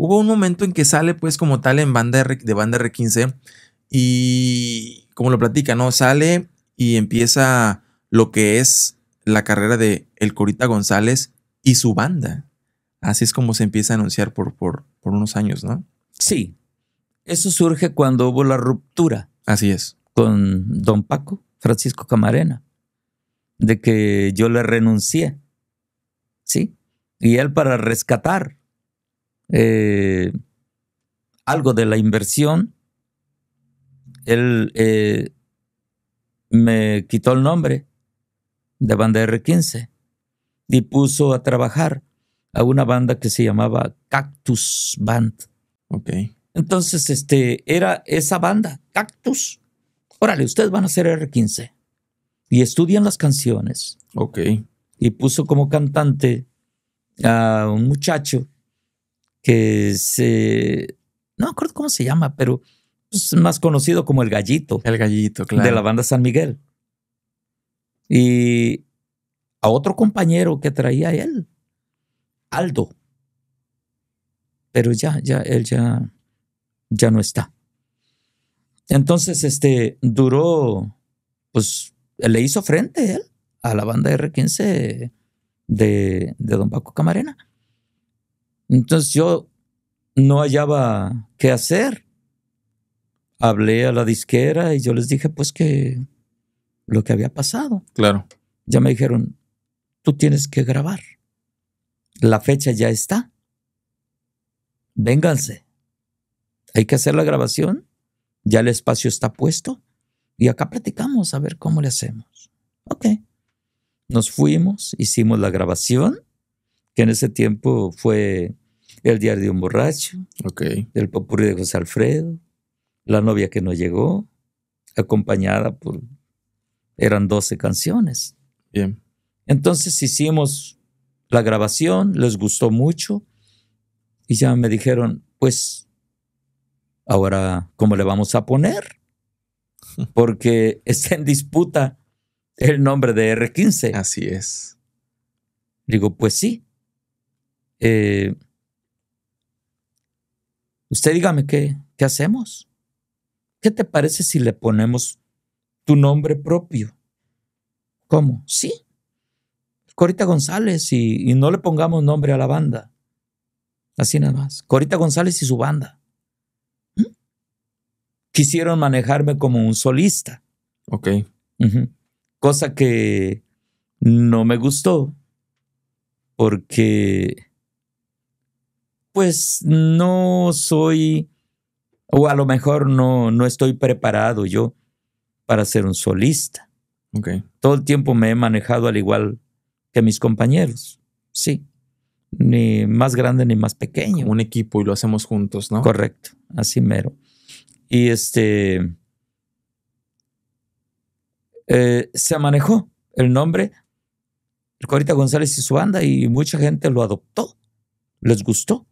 Hubo un momento en que sale pues como tal en banda de banda R15 y como lo platica, ¿no? Sale y empieza lo que es la carrera de El Corita González y su banda. Así es como se empieza a anunciar por, por unos años, ¿no? Sí. Eso surge cuando hubo la ruptura. Así es. Con don Paco, Francisco Camarena, de que yo le renuncié. ¿Sí? Y él para rescatar eh, algo de la inversión. Él eh, me quitó el nombre de banda R15 y puso a trabajar a una banda que se llamaba Cactus Band. Ok. Entonces, este, era esa banda, Cactus. Órale, ustedes van a ser R15 y estudian las canciones. Ok. Y puso como cantante a un muchacho que se... No acuerdo cómo se llama, pero es más conocido como El Gallito. El Gallito, claro. De la banda San Miguel. Y a otro compañero que traía él, Aldo. Pero ya, ya, él ya, ya no está. Entonces, este, duró, pues, le hizo frente él a la banda R15 de, de Don Paco Camarena. Entonces yo no hallaba qué hacer. Hablé a la disquera y yo les dije, pues que lo que había pasado. Claro. Ya me dijeron, tú tienes que grabar. La fecha ya está. Vénganse. Hay que hacer la grabación. Ya el espacio está puesto. Y acá platicamos a ver cómo le hacemos. Ok. Nos fuimos, hicimos la grabación que en ese tiempo fue El diario de un borracho, El popurri de José Alfredo, La novia que no llegó, acompañada por, eran 12 canciones. Bien. Entonces hicimos la grabación, les gustó mucho y ya me dijeron, pues, ahora, ¿cómo le vamos a poner? Porque está en disputa el nombre de R15. Así es. Digo, pues sí, eh, usted dígame qué, qué hacemos. ¿Qué te parece si le ponemos tu nombre propio? ¿Cómo? Sí. Corita González y, no le pongamos nombre a la banda. Así nada más. Corita González y su banda. ¿Mm? Quisieron manejarme como un solista. Ok. Cosa que no me gustó porque pues no soy, o a lo mejor no, no estoy preparado yo para ser un solista. Todo el tiempo me he manejado al igual que mis compañeros, sí. Ni más grande ni más pequeño. un equipo y lo hacemos juntos, ¿no? Correcto, así mero. Y este... Eh, se manejó el nombre el Corita González y su banda y mucha gente lo adoptó, les gustó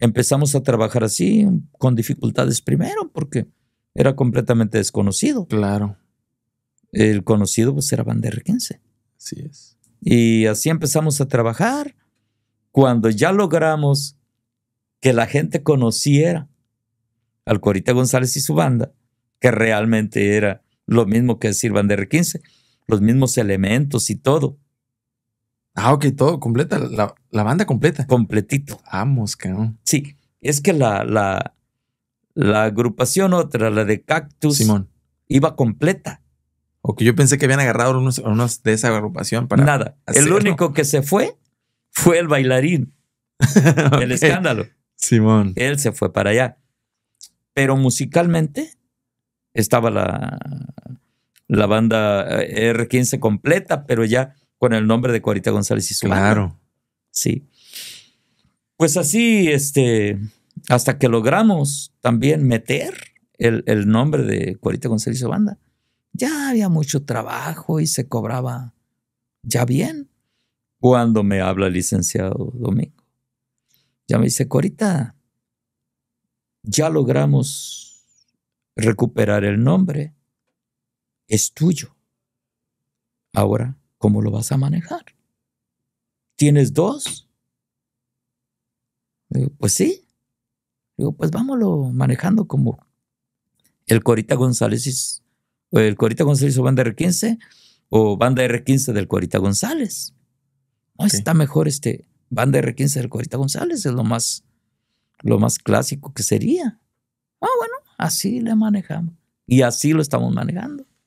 empezamos a trabajar así, con dificultades primero, porque era completamente desconocido. Claro. El conocido pues era 15. Así es. Y así empezamos a trabajar. Cuando ya logramos que la gente conociera al Corita González y su banda, que realmente era lo mismo que decir Van 15, los mismos elementos y todo. Ah, ok, todo completa, la, banda completa. Completito. Vamos, cabrón. Sí, es que la, la, la agrupación otra, la de Cactus, Simón. iba completa. Ok, yo pensé que habían agarrado unos, de esa agrupación para. Nada. El único que se fue fue el bailarín. El escándalo. Simón. Él se fue para allá. Pero musicalmente estaba la, la banda eh, R15 completa, pero ya con el nombre de Corita González y su Claro. Sí. Pues así, este, hasta que logramos también meter el, nombre de Corita González y su banda, ya había mucho trabajo y se cobraba ya bien. Cuando me habla el licenciado Domingo, ya me dice, Corita, ya logramos recuperar el nombre, es tuyo. Ahora ¿Cómo lo vas a manejar? ¿Tienes dos? pues sí. Digo, pues vámonos manejando como el Corita González, el Corita González o Banda R15 o Banda R15 del Corita González. está mejor este Banda R15 del Corita González, es lo más, lo más clásico que sería. Ah, bueno, así le manejamos. Y así lo estamos manejando.